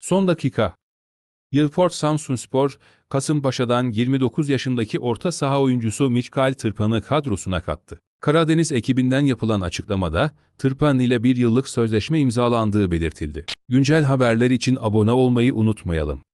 Son dakika. Yılport Samsunspor, Kasımpaşa'dan 29 yaşındaki orta saha oyuncusu Michkal Tırpan'ı kadrosuna kattı. Karadeniz ekibinden yapılan açıklamada, Tırpan ile bir yıllık sözleşme imzalandığı belirtildi. Güncel haberler için abone olmayı unutmayalım.